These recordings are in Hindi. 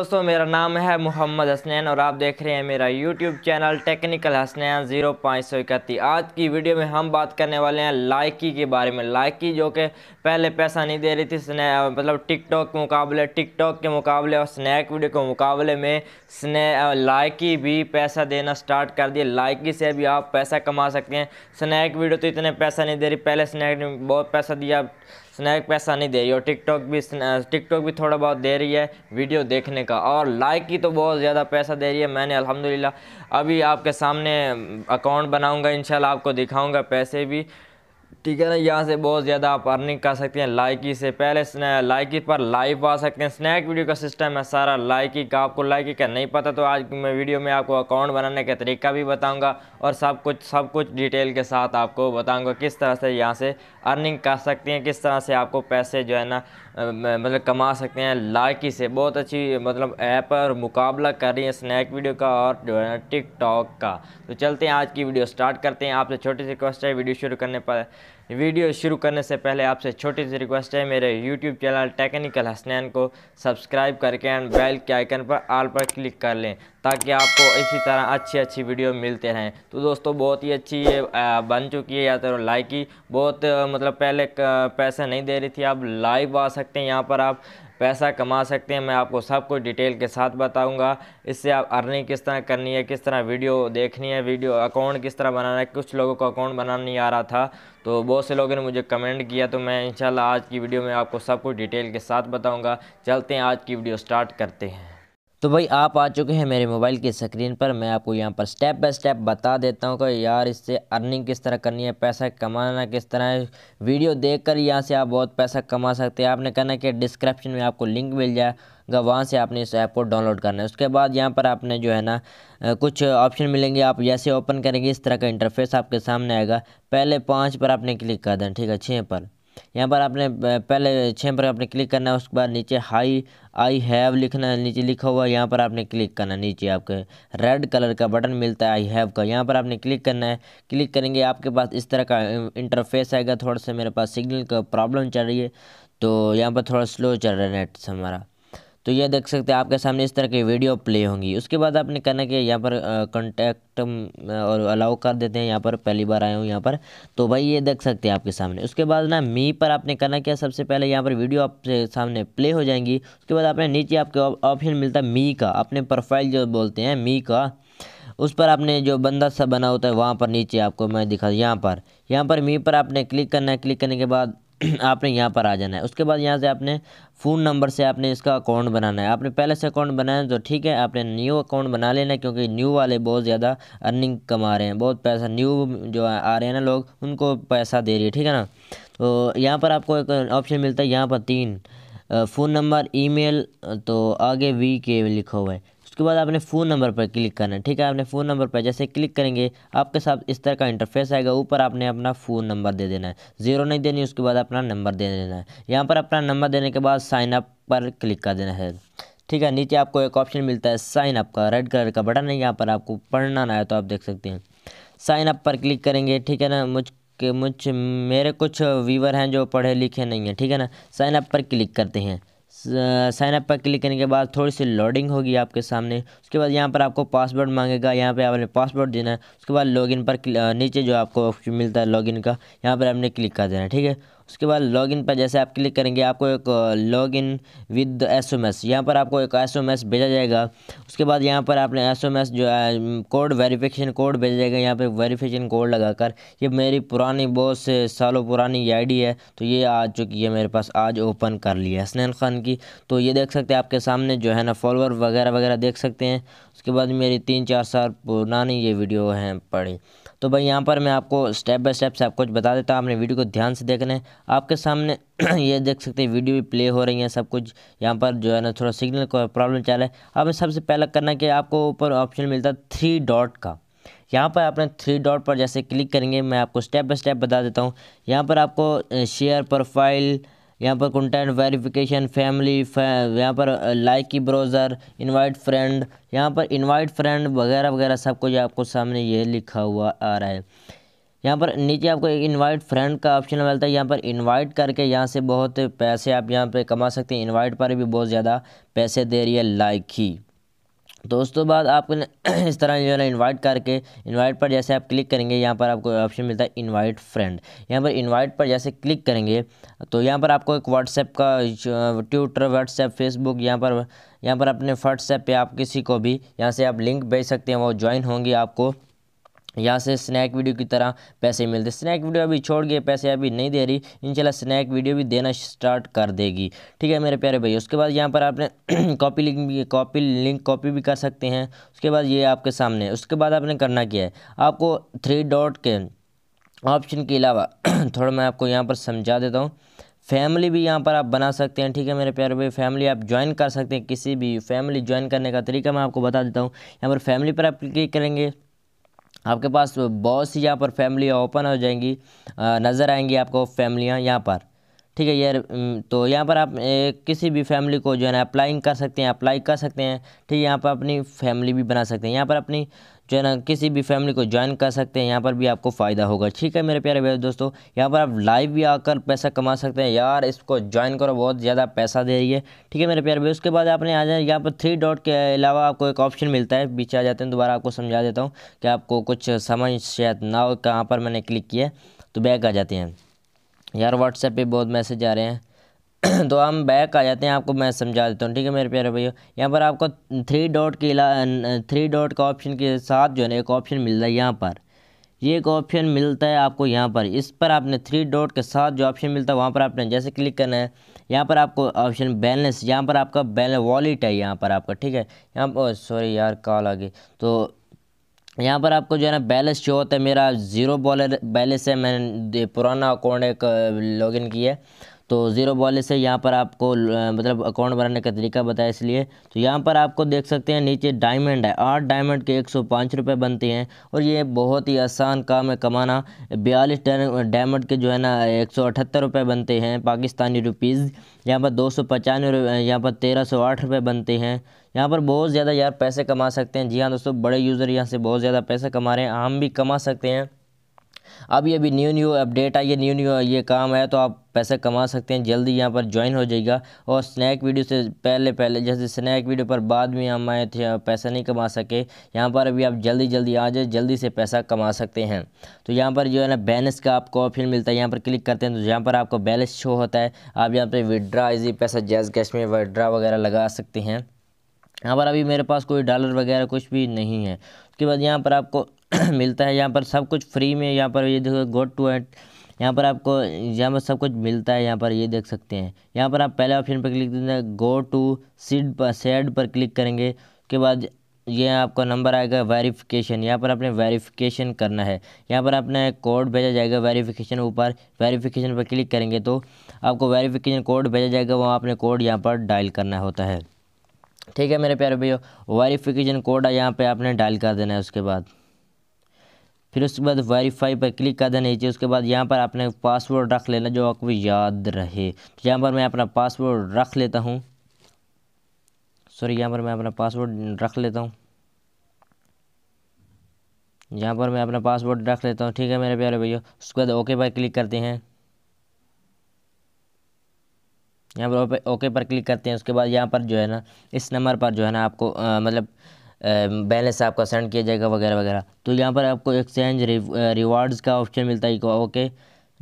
दोस्तों मेरा नाम है मोहम्मद हसनैन और आप देख रहे हैं मेरा YouTube channel technical Hasnain zero पाँच सौ इकतीस आज की वीडियो में हम बात करने वाले हैं लाइकी के बारे में लाइकी जो कि पहले पैसा नहीं दे रही थी मतलब टिकटॉक के मुकाबले टिकटॉक के मुकाबले और स्नैक वीडियो के मुकाबले में स्ने लाइकी भी पैसा देना स्टार्ट कर दिया लाइकी से भी आप पैसा कमा सकते हैं स्नैक वीडियो तो इतने पैसा नहीं दे रही पहले स्नैक ने बहुत पैसा दिया स्नैक पैसा नहीं दे रही और टिकटॉक भी टिकटॉक भी थोड़ा बहुत दे रही है वीडियो देखने का और लाइक की तो बहुत ज़्यादा पैसा दे रही है मैंने अल्हम्दुलिल्लाह अभी आपके सामने अकाउंट बनाऊंगा इंशाल्लाह आपको दिखाऊंगा पैसे भी ठीक है ना यहाँ से बहुत ज़्यादा आप अर्निंग कर सकते हैं लाइकी से पहले लाइकी पर लाइव आ सकते हैं स्नैक वीडियो का सिस्टम है सारा लाइकी का आपको लाइकी का नहीं पता तो आज मैं वीडियो में आपको अकाउंट बनाने का तरीका भी बताऊंगा और सब कुछ सब कुछ डिटेल के साथ आपको बताऊंगा किस तरह से यहाँ से अर्निंग कर सकते हैं किस तरह से आपको पैसे जो है ना मतलब कमा सकते हैं लाइकी से बहुत अच्छी मतलब ऐप और मुकाबला कर रही है स्नैक वीडियो का और जो है ना टिकटॉक का तो चलते हैं आज की वीडियो स्टार्ट करते हैं आपसे छोटी सी रिक्वेस्ट है वीडियो शुरू करने पर वीडियो शुरू करने से पहले आपसे छोटी सी रिक्वेस्ट है मेरे यूट्यूब चैनल टेक्निकल हसनैन को सब्सक्राइब करके एंड बेल के आइकन पर आल पर क्लिक कर लें ताकि आपको इसी तरह अच्छी अच्छी वीडियो मिलते रहें तो दोस्तों बहुत ही अच्छी ये बन चुकी है या तो लाइक ही बहुत मतलब पहले पैसा नहीं दे रही थी आप लाइव आ सकते हैं यहाँ पर आप पैसा कमा सकते हैं मैं आपको सब कुछ डिटेल के साथ बताऊंगा इससे आप अर्निंग किस तरह करनी है किस तरह वीडियो देखनी है वीडियो अकाउंट किस तरह बनाना है कुछ लोगों को अकाउंट बनाना नहीं आ रहा था तो बहुत से लोगों ने मुझे कमेंट किया तो मैं इंशाल्लाह आज की वीडियो में आपको सब कुछ डिटेल के साथ बताऊंगा चलते हैं आज की वीडियो स्टार्ट करते हैं तो भाई आप आ चुके हैं मेरे मोबाइल की स्क्रीन पर मैं आपको यहाँ पर स्टेप बाय स्टेप बता देता हूँ कि यार इससे अर्निंग किस तरह करनी है पैसा कमाना किस तरह है वीडियो देखकर यहाँ से आप बहुत पैसा कमा सकते हैं आपने कहना कि डिस्क्रिप्शन में आपको लिंक मिल जाए होगा तो वहाँ से आपने इस ऐप को डाउनलोड करना है उसके बाद यहाँ पर आपने जो है ना कुछ ऑप्शन मिलेंगे आप जैसे ओपन करेंगे इस तरह का इंटरफेस आपके सामने आएगा पहले पाँच पर आपने क्लिक कर देना ठीक है छः पर यहाँ पर आपने पहले छः पर आपने क्लिक करना है उसके बाद नीचे हाई आई हैव लिखना है नीचे लिखा हुआ है यहाँ पर आपने क्लिक करना है नीचे आपके रेड कलर का बटन मिलता है आई हैव का यहाँ पर आपने क्लिक करना है क्लिक करेंगे आपके पास इस तरह का इंटरफेस आएगा थोड़ा सा मेरे पास सिग्नल का प्रॉब्लम चल रही है तो यहाँ पर थोड़ा स्लो चल रहा है नेट हमारा तो ये देख सकते हैं आपके सामने इस तरह की वीडियो प्ले होंगी उसके बाद आपने कहना कि यहाँ पर कॉन्टैक्ट और अलाउ कर देते हैं यहाँ पर पहली बार आया हूँ यहाँ पर तो भाई ये देख सकते हैं आपके सामने उसके बाद ना मी पर आपने करना क्या सबसे पहले यहाँ पर वीडियो आपके सामने प्ले हो जाएंगी उसके बाद आपने नीचे आपके ऑप्शन मिलता है मी का अपने प्रोफाइल जो बोलते हैं मी का उस पर आपने जो बंदा सा बना होता है वहाँ पर नीचे आपको मैं दिखा यहाँ पर यहाँ पर मी पर आपने क्लिक करना है क्लिक करने के बाद आपने यहाँ पर आ जाना है उसके बाद यहाँ से आपने फ़ोन नंबर से आपने इसका अकाउंट बनाना है आपने पहले से अकाउंट बनाया तो ठीक है आपने न्यू अकाउंट बना लेना क्योंकि न्यू वाले बहुत ज़्यादा अर्निंग कमा रहे हैं बहुत पैसा न्यू जो आ रहे हैं ना लोग उनको पैसा दे रही है ठीक है ना तो यहाँ पर आपको एक ऑप्शन मिलता है यहाँ पर तीन फ़ोन नंबर ई तो आगे वी के लिखा हुआ है उसके बाद आपने फ़ोन नंबर पर क्लिक करना है ठीक है आपने फ़ोन नंबर पर जैसे क्लिक करेंगे आपके साथ इस तरह का इंटरफेस आएगा ऊपर आपने अपना फ़ोन नंबर दे देना है जीरो नहीं देनी उसके बाद अपना नंबर दे देना है यहाँ पर अपना नंबर देने के बाद साइन अप पर क्लिक कर देना है ठीक है नीचे आपको एक ऑप्शन मिलता है साइन अप का रेड कलर का बटन है यहाँ पर आपको पढ़ना ना है तो आप देख सकते हैं साइन अप पर क्लिक करेंगे ठीक है ना मुझ के मुझ मेरे कुछ व्यूवर हैं जो पढ़े लिखे नहीं हैं ठीक है ना साइन अप पर क्लिक करते हैं साइनअप पर क्लिक करने के बाद थोड़ी सी लोडिंग होगी आपके सामने उसके बाद यहाँ पर आपको पासवर्ड मांगेगा यहाँ पर आपने पासवर्ड देना है उसके बाद लॉगिन पर नीचे जो आपको ऑप्शन मिलता है लॉगिन का यहाँ पर आपने क्लिक कर देना है ठीक है उसके बाद लॉगिन पर जैसे आप क्लिक करेंगे आपको एक login with S M S यहाँ पर आपको एक एस एम एस भेजा जाएगा उसके बाद यहाँ पर आपने एस एम एस जो है कोड वेरिफिकेशन कोड भेजा जाएगा यहाँ पर वेरिफिकेशन कोड लगाकर ये मेरी पुरानी बहुत से सालों पुरानी आई डी है तो ये आ चुकी है मेरे पास आज ओपन कर ली है हसनैन खान की तो ये देख सकते हैं आपके सामने जो है ना फॉलोअर वगैरह वगैरह देख सकते हैं उसके बाद मेरी तीन चार साल पुरानी ये वीडियो हैं पड़ी तो भाई यहाँ पर मैं आपको स्टेप बाय स्टेप सब कुछ बता देता हूँ आपने वीडियो को ध्यान से देखना है आपके सामने ये देख सकते हैं वीडियो भी प्ले हो रही है सब कुछ यहाँ पर जो है ना थोड़ा सिग्नल का प्रॉब्लम चल रहा है अब सबसे पहला करना कि आपको ऊपर ऑप्शन मिलता है थ्री डॉट का यहाँ पर आपने थ्री डॉट पर जैसे क्लिक करेंगे मैं आपको स्टेप बाय स्टेप बता देता हूँ यहाँ पर आपको शेयर प्रोफाइल यहाँ पर कंटेंट वेरिफिकेशन फैमिली यहाँ पर लाइक uh, की ब्राउज़र इनवाइट फ्रेंड यहाँ पर इनवाइट फ्रेंड वगैरह वगैरह सब कुछ आपको सामने ये लिखा हुआ आ रहा है यहाँ पर नीचे आपको एक इनवाइट फ्रेंड का ऑप्शन मिलता है यहाँ पर इनवाइट करके यहाँ से बहुत पैसे आप यहाँ पर कमा सकते हैं इन्वाइट पर भी बहुत ज़्यादा पैसे दे रही है लाइक ही तो उसके बाद आप इस तरह जो है ना इनवाइट करके इनवाइट पर जैसे आप क्लिक करेंगे यहाँ पर आपको ऑप्शन मिलता है इनवाइट फ्रेंड यहाँ पर इनवाइट पर जैसे क्लिक करेंगे तो यहाँ पर आपको एक व्हाट्सएप का ट्विटर व्हाट्सएप फेसबुक यहाँ पर यहाँ पर अपने व्हाट्सएप पे आप किसी को भी यहाँ से आप लिंक भेज सकते हैं वो ज्वाइन होंगी आपको यहाँ से स्नैक वीडियो की तरह पैसे मिलते स्नैक वीडियो अभी छोड़ गए पैसे अभी नहीं दे रही इंशाल्लाह स्नैक वीडियो भी देना स्टार्ट कर देगी ठीक है मेरे प्यारे भाई उसके बाद यहाँ पर आपने कॉपी लिंक भी कॉपी लिंक कॉपी भी कर सकते हैं उसके बाद ये आपके सामने उसके बाद आपने करना क्या है आपको थ्री डॉट के ऑप्शन के अलावा थोड़ा मैं आपको यहाँ पर समझा देता हूँ फैमिली भी यहाँ पर आप बना सकते हैं ठीक है मेरे प्यारे भाई फैमिली आप ज्वाइन कर सकते हैं किसी भी फैमिली ज्वाइन करने का तरीका मैं आपको बता देता हूँ यहाँ पर फैमिली पर आप क्लिक करेंगे आपके पास बहुत सी यहाँ पर फैमिली ओपन हो जाएंगी नज़र आएंगी आपको फैमिलियाँ यहाँ पर ठीक है यार तो यहाँ पर आप किसी भी फैमिली को जो है ना अप्लाइंग कर सकते हैं अप्लाई कर सकते हैं ठीक है यहाँ पर अपनी फैमिली भी बना सकते हैं यहाँ पर अपनी जो है ना किसी भी फैमिली को ज्वाइन कर सकते हैं यहाँ पर भी आपको फ़ायदा होगा ठीक है मेरे प्यारे दोस्तों यहाँ पर आप लाइव भी आकर पैसा कमा सकते हैं यार इसको ज्वाइन करो बहुत ज़्यादा पैसा दे रही है ठीक है मेरे प्यारे भाई उसके बाद आपने आ जाए यहाँ पर थ्री डॉट के अलावा आपको एक ऑप्शन मिलता है पीछे आ जाते हैं दोबारा आपको समझा देता हूँ कि आपको कुछ समझ शायद ना हो कहाँ पर मैंने क्लिक किया तो बैक आ जाते हैं यार व्हाट्सएप पर बहुत मैसेज आ रहे हैं तो हम बैक आ जाते हैं आपको मैं समझा देता हूँ ठीक है मेरे प्यारे भैया यहाँ पर आपको थ्री डॉट के थ्री डॉट का ऑप्शन के साथ जो है ना एक ऑप्शन मिल रहा है यहाँ पर ये एक ऑप्शन मिलता है आपको यहाँ पर इस पर आपने थ्री डॉट के साथ जो ऑप्शन मिलता है वहाँ पर आपने जैसे क्लिक करना है यहाँ पर आपको ऑप्शन बैलेंस यहाँ पर आपका बैलेंस वॉलेट है यहाँ पर आपका ठीक है यहाँ पर सॉरी यार कॉल आ गई तो यहाँ पर आपको जो है ना बैलेंस शो होता है मेरा ज़ीरो बॉलर बैलेंस है मैंने पुराना अकाउंट एक लॉगिन किया है तो ज़ीरो बॉलेस से यहाँ पर आपको मतलब अकाउंट बनाने का तरीका बताया इसलिए तो यहाँ पर आपको देख सकते हैं नीचे डायमंड है आठ डायमंड के एक सौ पाँच रुपये बनते हैं और ये बहुत ही आसान काम है कमाना बयालीस डायमंड के जो है ना एक सौ अठहत्तर रुपये बनते हैं पाकिस्तानी रुपीज़ यहाँ पर दो सौ पचानवे यहाँ पर तेरह सौ आठ रुपये बनते हैं यहाँ पर बहुत ज़्यादा यार पैसे कमा सकते हैं जी हाँ दोस्तों बड़े यूज़र यहाँ से बहुत ज़्यादा पैसे कमा रहे हैं हम भी कमा सकते हैं अब ये अभी न्यू न्यू अपडेट आई है न्यू न्यू ये काम है तो आप पैसा कमा सकते हैं जल्दी यहाँ पर ज्वाइन हो जाएगा और स्नैक वीडियो से पहले पहले जैसे स्नैक वीडियो पर बाद में हम आए थे पैसा नहीं कमा सके यहाँ पर अभी आप जल्दी जल्दी आ जाए जल्दी से पैसा कमा सकते हैं तो यहाँ पर जो है ना बैलेंस का आपको ऑप्शन मिलता है यहाँ पर क्लिक करते हैं तो यहाँ पर आपको बैलेंस शो होता है आप यहाँ पर विड्रा इजी पैसा जैस कैश में विड्रा वगैरह लगा सकते हैं यहाँ पर अभी मेरे पास कोई डॉलर वगैरह कुछ भी नहीं है उसके बाद यहाँ पर आपको मिलता है यहाँ पर सब कुछ फ्री में यहाँ पर ये देखो गोट टू एट यहाँ पर आपको यहाँ पर सब कुछ मिलता है यहाँ पर ये देख सकते हैं यहाँ पर आप पहले ऑप्शन पर क्लिक देते हैं गो टू सीड पर सेड पर क्लिक करेंगे उसके बाद ये आपका नंबर आएगा वेरिफिकेशन यहाँ पर आपने वेरिफिकेशन करना है यहाँ पर आपने कोड भेजा जाएगा वेरिफिकेशन ऊपर वेरिफिकेशन पर क्लिक करेंगे तो आपको वेरिफिकेशन कोड भेजा जाएगा वहाँ आपने कोड यहाँ पर डायल करना होता है ठीक है मेरे प्यारे भैया वेरिफिकेशन कोड यहाँ पे आपने डायल कर देना है उसके बाद फिर उसके बाद वेरीफाई पर क्लिक कर देना चाहिए उसके बाद यहाँ पर अपने पासवर्ड रख लेना जो आपको याद रहे तो यहाँ पर मैं अपना पासवर्ड रख लेता हूँ सॉरी यहाँ पर मैं अपना पासवर्ड रख लेता हूँ यहाँ पर मैं अपना पासवर्ड रख लेता हूँ ठीक है मेरे प्यारे भैया उसके बाद ओके पर क्लिक करते हैं यहाँ पर ओके पर क्लिक करते हैं उसके बाद यहाँ पर जो है ना इस नंबर पर जो है ना आपको आ, मतलब बैलेंस आपका सेंड किया जाएगा वगैरह वगैरह तो यहाँ पर आपको एक्सचेंज रिवार्ड्स का ऑप्शन मिलता है ओके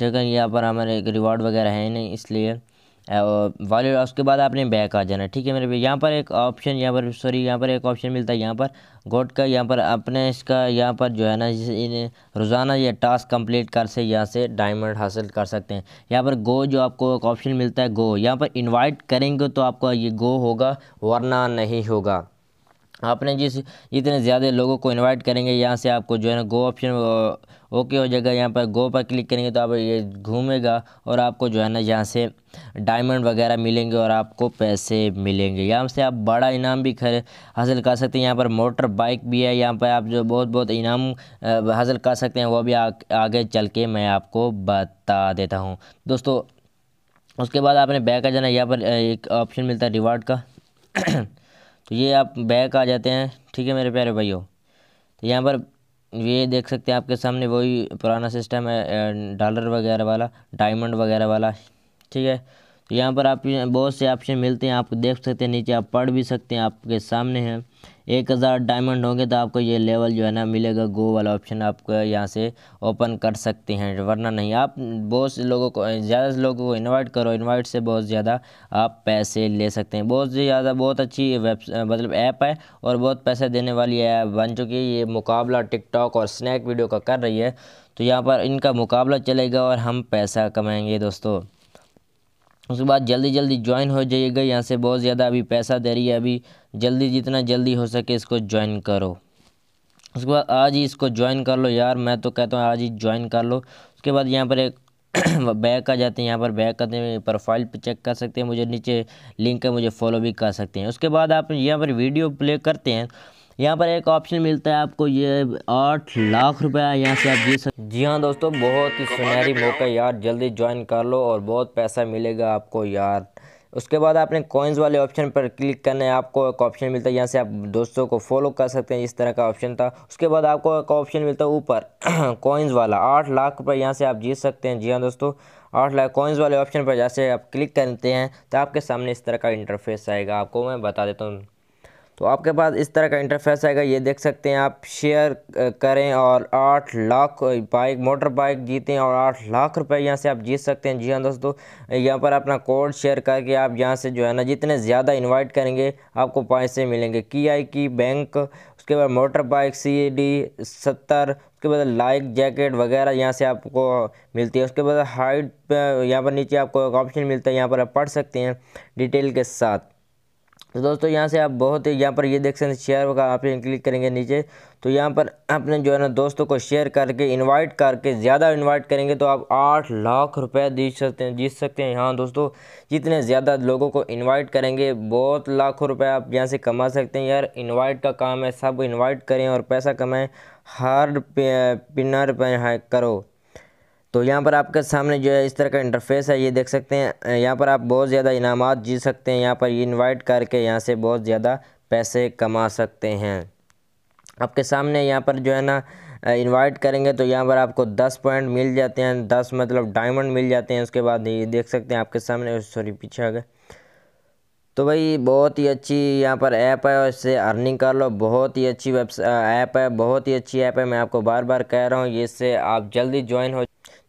ठीक है यहाँ पर हमारे रिवार्ड वगैरह है नहीं इसलिए वाले उसके बाद आपने बैक आ जाना ठीक है मेरे भाई यहाँ पर एक ऑप्शन यहाँ पर सॉरी यहाँ पर एक ऑप्शन मिलता है यहाँ पर गोट का यहाँ पर अपने इसका यहाँ पर जो है ना रोज़ाना ये टास्क कंप्लीट कर से यहाँ से डायमंड हासिल कर सकते हैं यहाँ पर गो जो आपको एक ऑप्शन मिलता है गो यहाँ पर इन्वाइट करेंगे तो आपका ये गो होगा वरना नहीं होगा आपने जिस जितने ज़्यादा लोगों को इनवाइट करेंगे यहाँ से आपको जो है ना गो ऑप्शन ओके हो जाएगा यहाँ पर गो पर क्लिक करेंगे तो आप ये घूमेगा और आपको जो है ना यहाँ से डायमंड वगैरह मिलेंगे और आपको पैसे मिलेंगे यहाँ से आप बड़ा इनाम भी खर हासिल कर सकते हैं यहाँ पर मोटर बाइक भी है यहाँ पर आप जो बहुत बहुत इनाम हासिल कर सकते हैं वो भी आ, आगे चल के मैं आपको बता देता हूँ दोस्तों उसके बाद आपने बैक आ जाना यहाँ पर एक ऑप्शन मिलता है रिवार्ड का तो ये आप बैक आ जाते हैं ठीक है मेरे प्यारे भाइयों तो यहाँ पर ये देख सकते हैं आपके सामने वही पुराना सिस्टम है डॉलर वगैरह वाला डायमंड वगैरह वाला ठीक है तो यहाँ पर आप बहुत से ऑप्शन मिलते हैं आप देख सकते हैं नीचे आप पढ़ भी सकते हैं आपके सामने हैं एक हज़ार डायमंड होंगे तो आपको ये लेवल जो है ना मिलेगा गो वाला ऑप्शन आपको यहाँ से ओपन कर सकते हैं वरना नहीं आप बहुत से लोगों को ज़्यादा से लोगों को इनवाइट करो इनवाइट से बहुत ज़्यादा आप पैसे ले सकते हैं बहुत ज़्यादा बहुत अच्छी वेब मतलब ऐप है और बहुत पैसे देने वाली ऐप बन चुकी है ये मुकाबला टिकटॉक और स्नैक वीडियो का कर रही है तो यहाँ पर इनका मुकाबला चलेगा और हम पैसा कमाएँगे दोस्तों उसके बाद जल्दी जल्दी ज्वाइन हो जाइएगा यहाँ से बहुत ज़्यादा अभी पैसा दे रही है अभी जल्दी जितना जल्दी हो सके इसको ज्वाइन करो उसके बाद आज ही इसको ज्वाइन कर लो यार मैं तो कहता हूँ आज ही ज्वाइन कर लो उसके बाद यहाँ पर एक बैक आ जाते हैं यहाँ पर बैक करते हैं प्रोफाइल पर चेक कर सकते हैं मुझे नीचे लिंक है मुझे फॉलो भी कर सकते हैं उसके बाद आप यहाँ पर वीडियो प्ले करते हैं यहाँ पर एक ऑप्शन मिलता है आपको ये आठ लाख रुपया यहाँ से आप जीत सकते जी हाँ दोस्तों बहुत ही सुनहरी मौका यार जल्दी ज्वाइन कर लो और बहुत पैसा मिलेगा आपको यार उसके बाद आपने कॉइन्स वाले ऑप्शन पर क्लिक करने आपको एक ऑप्शन मिलता है यहाँ से आप दोस्तों को फॉलो कर सकते हैं इस तरह का ऑप्शन था उसके बाद आपको एक ऑप्शन मिलता है ऊपर कॉइन्स वाला आठ लाख रुपये यहाँ से आप जीत सकते हैं जी हाँ दोस्तों आठ लाख कॉइन्स वाले ऑप्शन पर जैसे आप क्लिक करते हैं तो आपके सामने इस तरह का इंटरफेस आएगा आपको मैं बता देता हूँ तो आपके पास इस तरह का इंटरफेस आएगा ये देख सकते हैं आप शेयर करें और आठ लाख बाइक मोटर बाइक जीतें और आठ लाख रुपए यहाँ से आप जीत सकते हैं जी हाँ दोस्तों यहाँ पर अपना कोड शेयर करके आप यहाँ से जो है ना जितने ज़्यादा इन्वाइट करेंगे आपको पैसे मिलेंगे की आई की बैंक उसके बाद motor bike C A D सत्तर उसके बाद लाइक जैकेट वगैरह यहाँ से आपको मिलती है उसके बाद हाइट यहाँ पर नीचे आपको एक ऑप्शन मिलता है यहाँ पर आप पढ़ सकते हैं डिटेल के साथ तो दोस्तों यहाँ से आप बहुत ही यहाँ पर ये देख सकते हैं शेयर होगा आप यहाँ क्लिक करेंगे नीचे तो यहाँ पर अपने जो है ना दोस्तों को शेयर करके इनवाइट करके ज़्यादा इनवाइट करेंगे तो आप आठ लाख रुपए जीत सकते हैं जीत सकते हैं हाँ दोस्तों जितने ज़्यादा लोगों को इनवाइट करेंगे बहुत लाखों रुपए आप यहाँ से कमा सकते हैं यार इन्वाइट का काम है सब इन्वाइट करें और पैसा कमाएँ हर पिनर पर हाँ, करो तो यहाँ पर आपके सामने जो है इस तरह का इंटरफेस है ये देख सकते हैं यहाँ पर आप बहुत ज़्यादा इनाम जीत सकते हैं यहाँ पर इन्वाइट करके यहाँ से बहुत ज़्यादा पैसे कमा सकते हैं आपके सामने यहाँ पर जो है ना इनवाइट करेंगे तो यहाँ पर आपको दस पॉइंट मिल जाते हैं दस मतलब डायमंड मिल जाते हैं उसके बाद ये देख सकते हैं आपके सामने सॉरी पीछे आ गए तो भाई बहुत ही अच्छी यहाँ पर ऐप है और इससे अर्निंग कर लो बहुत ही अच्छी वेब ऐप है बहुत ही अच्छी ऐप है मैं आपको बार बार कह रहा हूँ इससे आप जल्दी ज्वाइन हो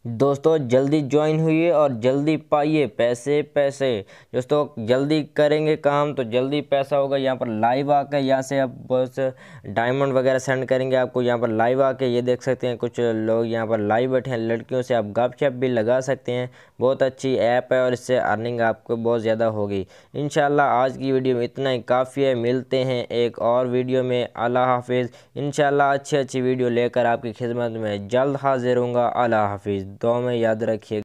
दोस्तों जल्दी ज्वाइन हुई और जल्दी पाइए पैसे पैसे दोस्तों जल्दी करेंगे काम तो जल्दी पैसा होगा यहाँ पर लाइव आकर यहाँ से आप बस डायमंड वगैरह सेंड करेंगे आपको यहाँ पर लाइव आके ये देख सकते हैं कुछ लोग यहाँ पर लाइव बैठे हैं लड़कियों से आप गपशप भी लगा सकते हैं बहुत अच्छी ऐप है और इससे अर्निंग आपको बहुत ज़्यादा होगी इन आज की वीडियो में इतना ही काफ़ी है मिलते हैं एक और वीडियो में अला हाफिज़ इन अच्छी अच्छी वीडियो लेकर आपकी खिदमत में जल्द हाजिर हूँगा अला हाफिज़ दो में याद रखिए